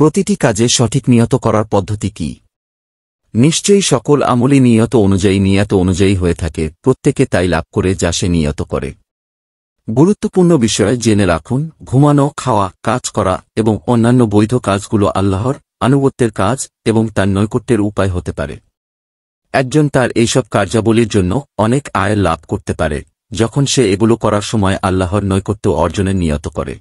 প্রতিটি কাজে সঠিক নিয়ত করার পদ্ধতি কি নিশ্চয়ই সকল আমলি নিয়ত অনুযায়ী নিয়ত অনুযায়ী হয়ে থাকে প্রত্যেকে তাই লাভ করে যা সে নিয়ত করে গুরুত্বপূর্ণ বিষয় জেনে রাখুন ঘুমানো খাওয়া কাজ করা এবং অন্যান্য বৈধ কাজগুলো আল্লাহর আনুগত্যের কাজ এবং তার নৈকট্যের উপায় হতে পারে একজন তার এইসব কার্যাবলীর জন্য অনেক আয় লাভ করতে পারে যখন সে এগুলো করার সময় আল্লাহর নৈকট্য অর্জনের নিয়ত করে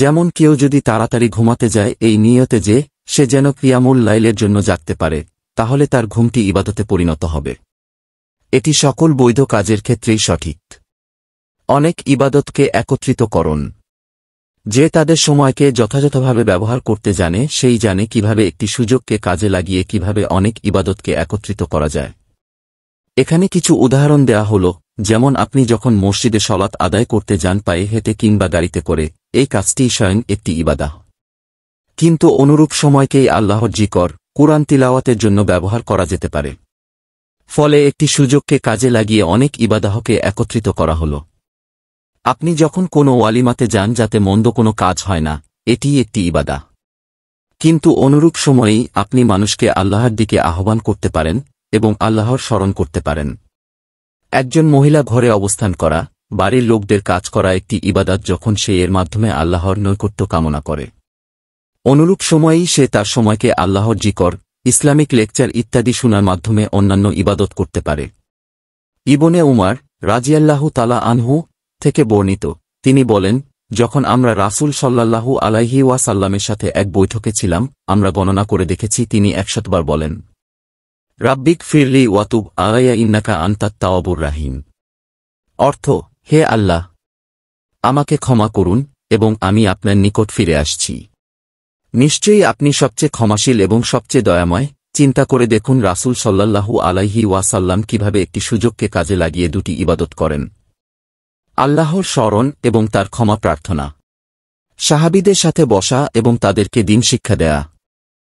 যেমন কেউ যদি তাড়াতাড়ি ঘুমাতে যায় এই নিয়তে যে সে যেন ক্রিয়ামূল লাইলের জন্য জাগতে পারে তাহলে তার ঘুমটি ইবাদতে পরিণত হবে এটি সকল বৈধ কাজের ক্ষেত্রেই সঠিক অনেক ইবাদতকে একত্রিত করণ যে তাদের সময়কে যথাযথভাবে ব্যবহার করতে জানে সেই জানে কিভাবে একটি সুযোগকে কাজে লাগিয়ে কিভাবে অনেক ইবাদতকে একত্রিত করা যায় এখানে কিছু উদাহরণ দেয়া হল যেমন আপনি যখন মসজিদে সলাৎ আদায় করতে যান পায়ে হেঁটে কিংবা গাড়িতে করে এই কাজটি স্বয়ং একটি ইবাদাহ কিন্তু অনুরূপ সময়কেই আল্লাহর জিকর কোরআন তিলাওয়াতের জন্য ব্যবহার করা যেতে পারে ফলে একটি সুযোগকে কাজে লাগিয়ে অনেক ইবাদাহকে একত্রিত করা হল আপনি যখন কোনো ওয়ালিমাতে যান যাতে মন্দ কোনো কাজ হয় না এটি একটি ইবাদা কিন্তু অনুরূপ সময়েই আপনি মানুষকে আল্লাহর দিকে আহ্বান করতে পারেন এবং আল্লাহর স্মরণ করতে পারেন একজন মহিলা ঘরে অবস্থান করা বাড়ির লোকদের কাজ করা একটি ইবাদাত যখন সে এর মাধ্যমে আল্লাহর নৈকট্য কামনা করে অনুরূপ সময়েই সে তার সময়কে আল্লাহর জিকর ইসলামিক লেকচার ইত্যাদি শোনার মাধ্যমে অন্যান্য ইবাদত করতে পারে ইবনে উমার রাজিয়াল্লাহ তালা আনহু থেকে বর্ণিত তিনি বলেন যখন আমরা রাসুল সাল্লাল্লাহু আলাইহি ওয়াসাল্লামের সাথে এক বৈঠকে ছিলাম আমরা গণনা করে দেখেছি তিনি একশতবার বলেন রাব্বিক ফিরলি ওয়াতুব আগাইয়া ইন্নাকা আন্তাত তাওয়াবুর রাহিম অর্থ হে আল্লাহ আমাকে ক্ষমা করুন এবং আমি আপনার নিকট ফিরে আসছি নিশ্চয়ই আপনি সবচেয়ে ক্ষমাশীল এবং সবচেয়ে দয়াময় চিন্তা করে দেখুন রাসুল সাল্লাল্লাহু আলাইহি ওয়াসাল্লাম কিভাবে একটি সুযোগকে কাজে লাগিয়ে দুটি ইবাদত করেন আল্লাহর স্মরণ এবং তার ক্ষমা প্রার্থনা সাহাবিদের সাথে বসা এবং তাদেরকে দিন শিক্ষা দেয়া